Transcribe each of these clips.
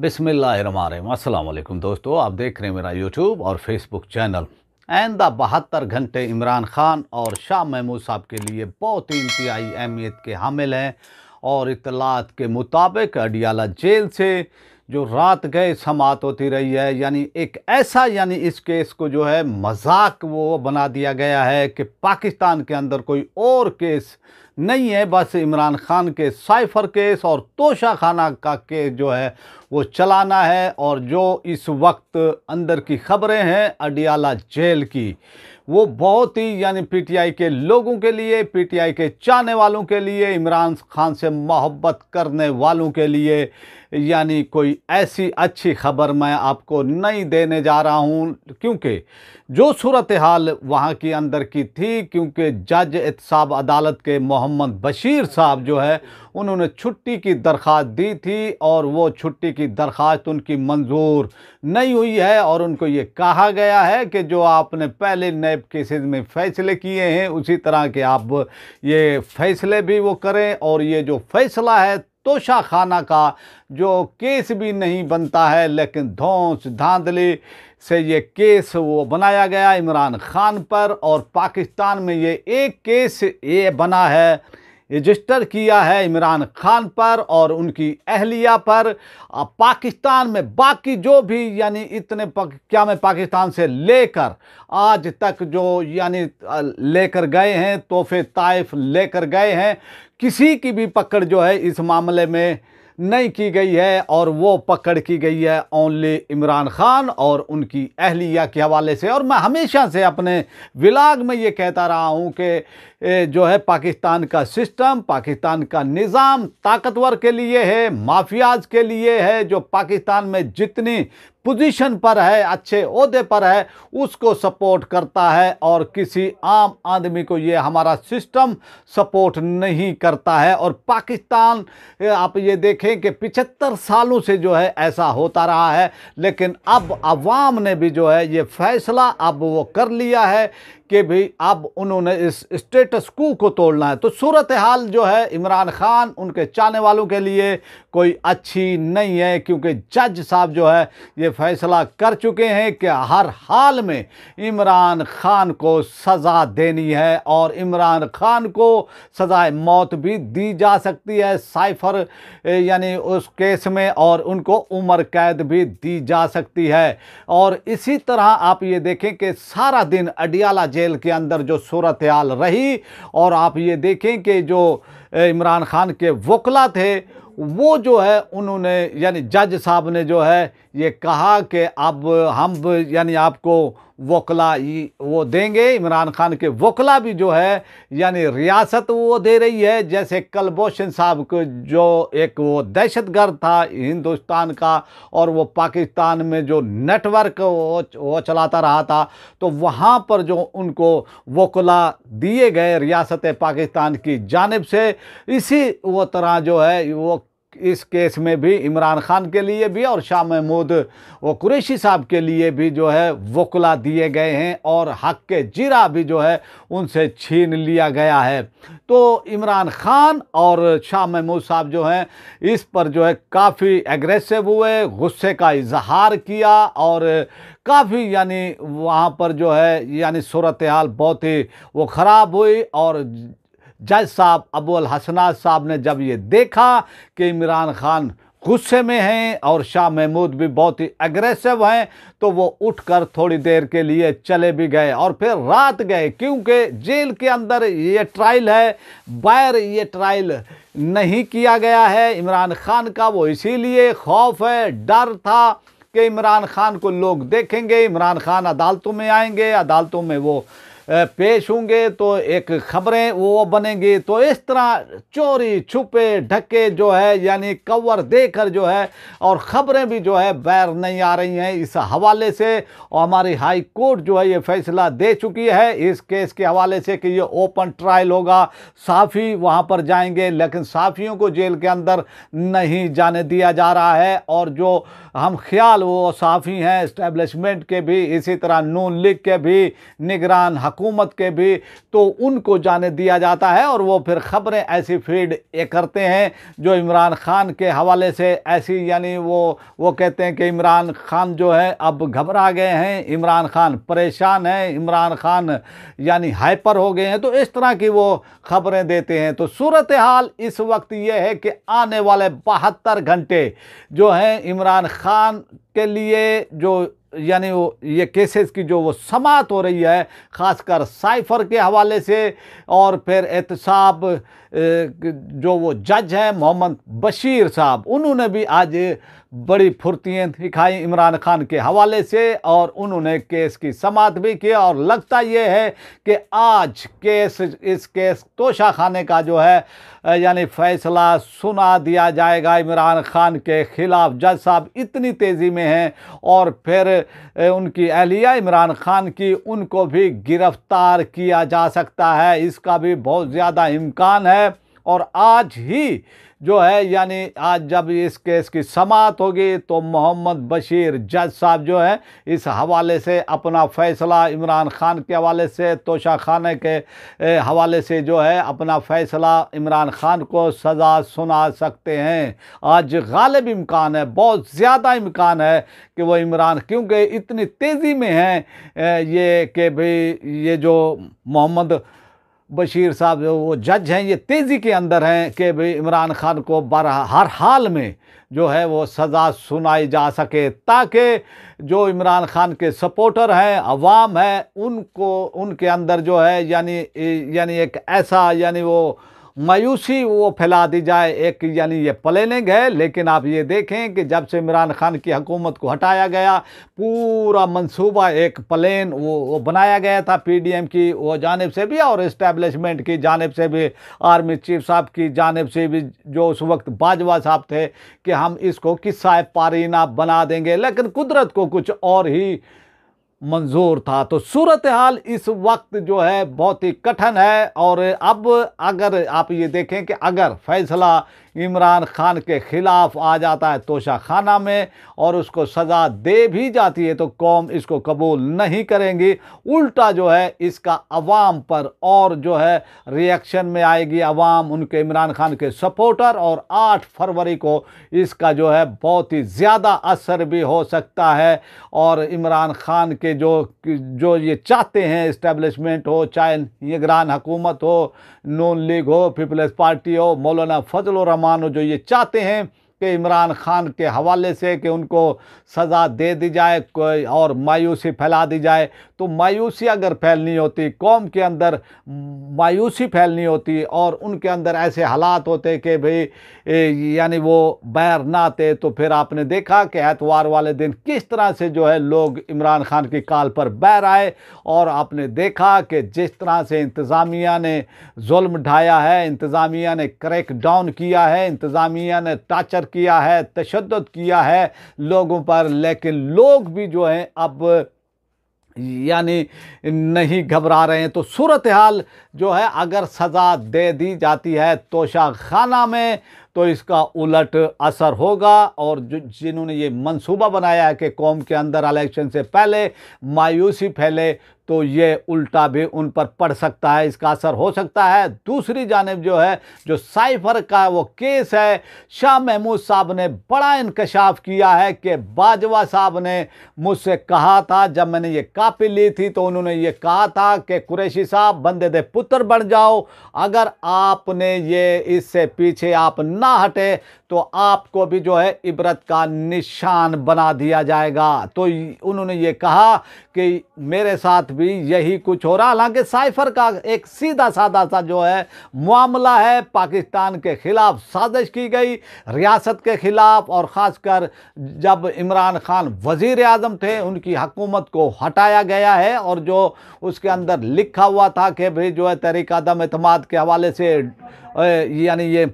बिसमीम अल्लाम दोस्तों आप देख रहे हैं मेरा यूट्यूब और फेसबुक चैनल एंड द बहत्तर घंटे इमरान ख़ान और शाह महमूद साहब के लिए बहुत ही इंतहाई अहमियत के हामिल हैं और इतलात के मुताबिक अडियाला जेल से जो रात गए समात होती रही है यानी एक ऐसा यानी इस केस को जो है मजाक वो बना दिया गया है कि पाकिस्तान के अंदर कोई और केस नहीं है बस इमरान ख़ान के साइफर केस और तोशा खाना का केस जो है वो चलाना है और जो इस वक्त अंदर की खबरें हैं अडियाला जेल की वो बहुत ही यानी पीटीआई के लोगों के लिए पीटीआई के चाहने वालों के लिए इमरान खान से मोहब्बत करने वालों के लिए यानी कोई ऐसी अच्छी खबर मैं आपको नहीं देने जा रहा हूँ क्योंकि जो सूरत हाल वहाँ की अंदर की थी क्योंकि जज एहतसाब अदालत के मोह मोहम्मद बशीर साहब जो है उन्होंने छुट्टी की दरख्वास्त दी थी और वो छुट्टी की दरख्वास्त उनकी मंजूर नहीं हुई है और उनको ये कहा गया है कि जो आपने पहले नैब केसेस में फ़ैसले किए हैं उसी तरह के आप ये फ़ैसले भी वो करें और ये जो फ़ैसला है तोशा खाना का जो केस भी नहीं बनता है लेकिन धौस धांधले से ये केस वो बनाया गया इमरान खान पर और पाकिस्तान में ये एक केस ये बना है रजिस्टर किया है इमरान खान पर और उनकी अहलिया पर पाकिस्तान में बाकी जो भी यानी इतने क्या मैं पाकिस्तान से लेकर आज तक जो यानी लेकर गए हैं तोहफे ताइफ लेकर गए हैं किसी की भी पकड़ जो है इस मामले में नहीं की गई है और वो पकड़ की गई है ओनली इमरान खान और उनकी अहलिया के हवाले से और मैं हमेशा से अपने विलाग में ये कहता रहा हूँ कि जो है पाकिस्तान का सिस्टम पाकिस्तान का निज़ाम ताकतवर के लिए है माफियाज के लिए है जो पाकिस्तान में जितनी पोजीशन पर है अच्छे अहदे पर है उसको सपोर्ट करता है और किसी आम आदमी को ये हमारा सिस्टम सपोर्ट नहीं करता है और पाकिस्तान आप ये देखें कि पिछहत्तर सालों से जो है ऐसा होता रहा है लेकिन अब आवाम ने भी जो है ये फैसला अब वो कर लिया है कि भी अब उन्होंने इस स्टेटस को को तोड़ना है तो सूरत हाल जो है इमरान खान उनके चाहने वालों के लिए कोई अच्छी नहीं है क्योंकि जज साहब जो है ये फैसला कर चुके हैं कि हर हाल में इमरान खान को सज़ा देनी है और इमरान खान को सज़ाए मौत भी दी जा सकती है साइफर यानी उस केस में और उनको उम्र कैद भी दी जा सकती है और इसी तरह आप ये देखें कि सारा दिन अडियाला जेल जेल के अंदर जो सूरत हाल रही और आप ये देखें कि जो इमरान खान के वकला थे वो जो है उन्होंने यानी जज साहब ने जो है ये कहा कि अब हम यानी आपको वकला वो देंगे इमरान खान के वकला भी जो है यानी रियासत वो दे रही है जैसे कलभूषण साहब को जो एक वो दहशत था हिंदुस्तान का और वो पाकिस्तान में जो नेटवर्क वो, वो चलाता रहा था तो वहाँ पर जो उनको वकला दिए गए रियासत पाकिस्तान की जानब से इसी वो तरह जो है वो इस केस में भी इमरान खान के लिए भी और शाह महमूद व कुरेशी साहब के लिए भी जो है वकला दिए गए हैं और हक के जीरा भी जो है उनसे छीन लिया गया है तो इमरान खान और शाह महमूद साहब जो हैं इस पर जो है काफ़ी एग्रेसिव हुए गुस्से का इजहार किया और काफ़ी यानी वहाँ पर जो है यानी सूरत हाल बहुत ही वो ख़राब हुई और जज साहब अबुल हसनाज साहब ने जब ये देखा कि इमरान खान गुस्से में हैं और शाह महमूद भी बहुत ही अग्रेसिव हैं तो वो उठकर थोड़ी देर के लिए चले भी गए और फिर रात गए क्योंकि जेल के अंदर ये ट्रायल है बैर ये ट्रायल नहीं किया गया है इमरान खान का वो इसीलिए खौफ है डर था कि इमरान खान को लोग देखेंगे इमरान खान अदालतों में आएंगे अदालतों में वो पेश होंगे तो एक खबरें वो बनेंगी तो इस तरह चोरी छुपे ढके जो है यानी कवर देकर जो है और ख़बरें भी जो है बैर नहीं आ रही हैं इस हवाले से और हमारी हाई कोर्ट जो है ये फैसला दे चुकी है इस केस के हवाले से कि ये ओपन ट्रायल होगा साफ़ी वहाँ पर जाएंगे लेकिन साफ़ियों को जेल के अंदर नहीं जाने दिया जा रहा है और जो हम ख्याल वो साफ़ी हैं इस्टेब्लिशमेंट के भी इसी तरह नून लीग के भी निगरान हकूमत के भी तो उनको जाने दिया जाता है और वो फिर ख़बरें ऐसी फीड ये करते हैं जो इमरान ख़ान के हवाले से ऐसी यानी वो वो कहते हैं कि इमरान ख़ान जो है अब घबरा गए हैं इमरान ख़ान परेशान हैं इमरान ख़ान यानी हाइपर हो गए हैं तो इस तरह की वो ख़बरें देते हैं तो सूरत हाल इस वक्त ये है कि आने वाले बहत्तर घंटे जो हैं इमरान ख़ान के लिए जो यानी वो ये केसेस की जो वो समात हो रही है ख़ासकर साइफर के हवाले से और फिर एहतसाब जो वो जज हैं मोहम्मद बशीर साहब उन्होंने भी आज बड़ी फुर्तियाँ दिखाई इमरान खान के हवाले से और उन्होंने केस की समाप्त भी की और लगता ये है कि आज केस इस केस तोशा खाने का जो है यानी फैसला सुना दिया जाएगा इमरान खान के ख़िलाफ़ जज साहब इतनी तेज़ी में हैं और फिर उनकी अहलिया इमरान खान की उनको भी गिरफ़्तार किया जा सकता है इसका भी बहुत ज़्यादा इम्कान है और आज ही जो है यानी आज जब इस केस की समाप्त होगी तो मोहम्मद बशीर जज साहब जो है इस हवाले से अपना फ़ैसला इमरान खान के हवाले से तोशा खाना के हवाले से जो है अपना फ़ैसला इमरान खान को सज़ा सुना सकते हैं आज गालिब इम्कान है बहुत ज़्यादा इम्कान है कि वो इमरान क्योंकि इतनी तेज़ी में हैं ये कि भाई ये जो मोहम्मद बशीर साहब जो वो जज हैं ये तेज़ी के अंदर हैं कि भाई इमरान खान को बर हर हाल में जो है वो सज़ा सुनाई जा सके ताकि जो इमरान खान के सपोर्टर हैं अवाम हैं उनको उनके अंदर जो है यानी यानी एक ऐसा यानी वो मायूसी वो फैला दी जाए एक यानी ये प्लानिंग है लेकिन आप ये देखें कि जब से इमरान खान की हुकूमत को हटाया गया पूरा मंसूबा एक प्लान वो, वो बनाया गया था पीडीएम की वो जानब से भी और इस्टेबलिशमेंट की जानब से भी आर्मी चीफ साहब की जानब से भी जो उस वक्त बाजवा साहब थे कि हम इसको किस्सा पारीना बना देंगे लेकिन कुदरत को कुछ और ही मंजूर था तो सूरत हाल इस वक्त जो है बहुत ही कठिन है और अब अगर आप ये देखें कि अगर फैसला इमरान खान के ख़िलाफ़ आ जाता है तोशा खाना में और उसको सज़ा दे भी जाती है तो कौम इसको कबूल नहीं करेंगी उल्टा जो है इसका अवाम पर और जो है रिएक्शन में आएगी अवाम उनके इमरान खान के सपोर्टर और 8 फरवरी को इसका जो है बहुत ही ज़्यादा असर भी हो सकता है और इमरान खान के जो जो ये चाहते हैं इस्टेब्लिशमेंट हो चाहे निगरान हुकूमत हो नून लीग हो पीपल्स पार्टी हो मौलाना फजल मानो जो ये चाहते हैं कि इमरान खान के हवाले से कि उनको सज़ा दे दी जाए कोई और मायूसी फैला दी जाए तो मायूसी अगर फैलनी होती कौम के अंदर मायूसी फैलनी होती और उनके अंदर ऐसे हालात होते कि भाई यानी वो बैर ना आते तो फिर आपने देखा कि एतवार वाले दिन किस तरह से जो है लोग इमरान खान की काल पर बैर आए और आपने देखा कि जिस तरह से इंतज़ामिया ने जुल्म ढाया है इंतज़ामिया ने क्रैक डाउन किया है इंतज़ामिया ने टाचर असर किया है तशद किया है लोगों पर लेकिन लोग भी जो हैं अब यानी नहीं घबरा रहे हैं तो सूरत हाल जो है अगर सज़ा दे दी जाती है तोशा खाना में तो इसका उलट असर होगा और जिन्होंने ये मंसूबा बनाया है कि कौम के अंदर इलेक्शन से पहले मायूसी फैले तो ये उल्टा भी उन पर पड़ सकता है इसका असर हो सकता है दूसरी जानब जो है जो साइफर का वो केस है शाह महमूद साहब ने बड़ा इंकशाफ किया है कि बाजवा साहब ने मुझसे कहा था जब मैंने ये कापी ली थी तो उन्होंने ये कहा था कि कुरैशी साहब बंदे दे पुत्र कबूतर बन जाओ अगर आपने ये इससे पीछे आप ना हटे तो आपको भी जो है इबरत का निशान बना दिया जाएगा तो उन्होंने ये कहा कि मेरे साथ भी यही कुछ हो रहा हालांकि साइफर का एक सीधा साधा सा जो है मामला है पाकिस्तान के ख़िलाफ़ साजिश की गई रियासत के ख़िलाफ़ और ख़ासकर जब इमरान खान वजीर आजम थे उनकी हकूमत को हटाया गया है और जो उसके अंदर लिखा हुआ था कि भाई जो है तहरीक आदम अतमाद के हवाले से यानी ये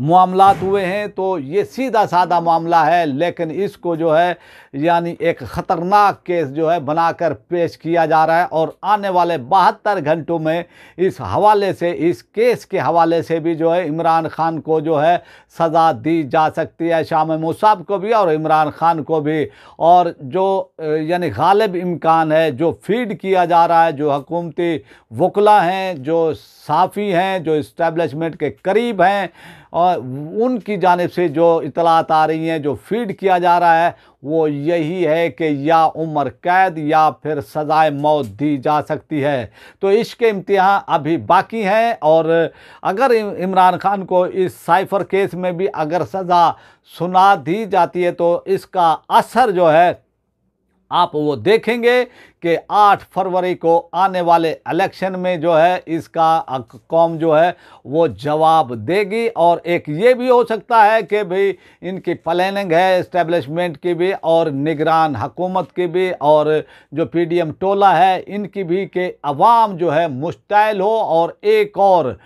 मामला हुए हैं तो ये सीधा साधा मामला है लेकिन इसको जो है यानी एक ख़तरनाक केस जो है बनाकर पेश किया जा रहा है और आने वाले बहत्तर घंटों में इस हवाले से इस केस के हवाले से भी जो है इमरान खान को जो है सज़ा दी जा सकती है शाम मुसाब को भी और इमरान खान को भी और जो यानी गालिब इम्कान है जो फीड किया जा रहा है जो हकूमती वकला हैं जो साफ़ी हैं जो इस्टेबलिशमेंट के करीब हैं और उनकी जानब से जो इतलात आ रही हैं जो फीड किया जा रहा है वो यही है कि या उम्र कैद या फिर सज़ाए मौत दी जा सकती है तो इसके इम्तहा अभी बाकी हैं और अगर इमरान खान को इस साइफर केस में भी अगर सज़ा सुना दी जाती है तो इसका असर जो है आप वो देखेंगे कि 8 फरवरी को आने वाले इलेक्शन में जो है इसका कौम जो है वो जवाब देगी और एक ये भी हो सकता है कि भाई इनकी प्लानिंग है इस्टेब्लिशमेंट की भी और निगरान हकूमत की भी और जो पीडीएम टोला है इनकी भी के अवाम जो है मुश्तैल हो और एक और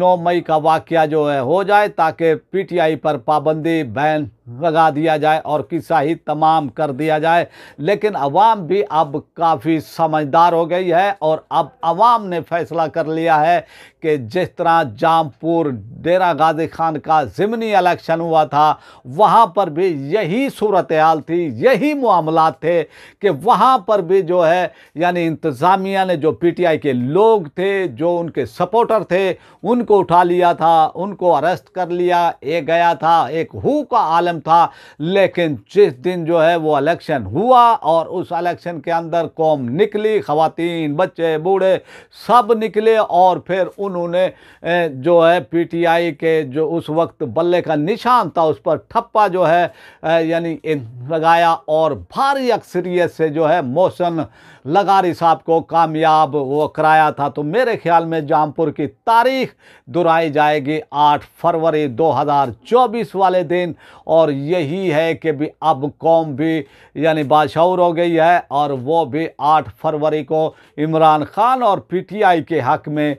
नौ मई का वाक़ जो है हो जाए ताकि पीटीआई पर पाबंदी बैन लगा दिया जाए और किस्सा ही तमाम कर दिया जाए लेकिन अवाम भी अब काफ़ी समझदार हो गई है और अब अवाम ने फैसला कर लिया है कि जिस तरह जामपुर डेरा गाजी खान का ज़मनी इलेक्शन हुआ था वहाँ पर भी यही सूरत हाल थी यही मामला थे कि वहाँ पर भी जो है यानी इंतज़ामिया ने जो पीटीआई के लोग थे जो उनके सपोर्टर थे उनको उठा लिया था उनको अरेस्ट कर लिया एक गया था एक हु का आलम इलेक्शन था लेकिन जिस दिन जो है वो इलेक्शन हुआ और उस इलेक्शन के अंदर कौम निकली खातन बच्चे बूढ़े सब निकले और फिर उन्होंने जो है पीटीआई के जो उस वक्त बल्ले का निशान था उस पर ठप्पा जो है यानी लगाया और भारी अक्सरियत से जो है मोहसन लगारी साहब को कामयाब वो कराया था तो मेरे ख्याल में जामपुर की तारीख दोहराई जाएगी 8 फरवरी 2024 वाले दिन और और यही है कि भी अब कौम भी यानी बाशूर हो गई है और वो भी 8 फरवरी को इमरान खान और पीटीआई के हक में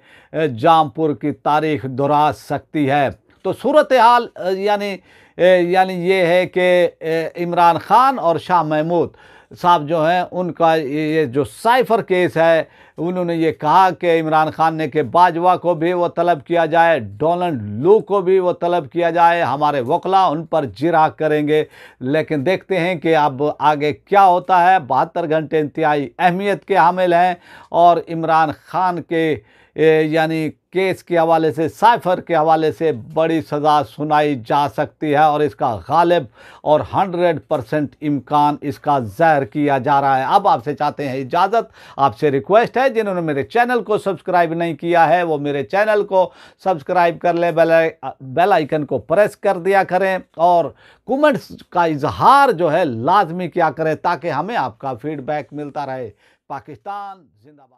जामपुर की तारीख दोहरा सकती है तो सूरत हाल यानी यानी ये है कि इमरान खान और शाह महमूद साहब जो हैं उनका ये जो साइफर केस है उन्होंने ये कहा कि इमरान खान ने कि बाजवा को भी वो तलब किया जाए डोनल्ड लू को भी वो तलब किया जाए हमारे वकला उन पर जिरा करेंगे लेकिन देखते हैं कि अब आगे क्या होता है बहत्तर घंटे इंतहाई अहमियत के हामिल हैं और इमरान खान के यानी केस के हवाले से साइफर के हवाले से बड़ी सज़ा सुनाई जा सकती है और इसका गालिब और 100 परसेंट इम्कान इसका जहर किया जा रहा है अब आपसे चाहते हैं इजाज़त आपसे रिक्वेस्ट है जिन्होंने मेरे चैनल को सब्सक्राइब नहीं किया है वो मेरे चैनल को सब्सक्राइब कर ले बेल बेल आइकन को प्रेस कर दिया करें और कमेंट्स का इजहार जो है लाजमी किया करें ताकि हमें आपका फीडबैक मिलता रहे पाकिस्तान जिंदाबाद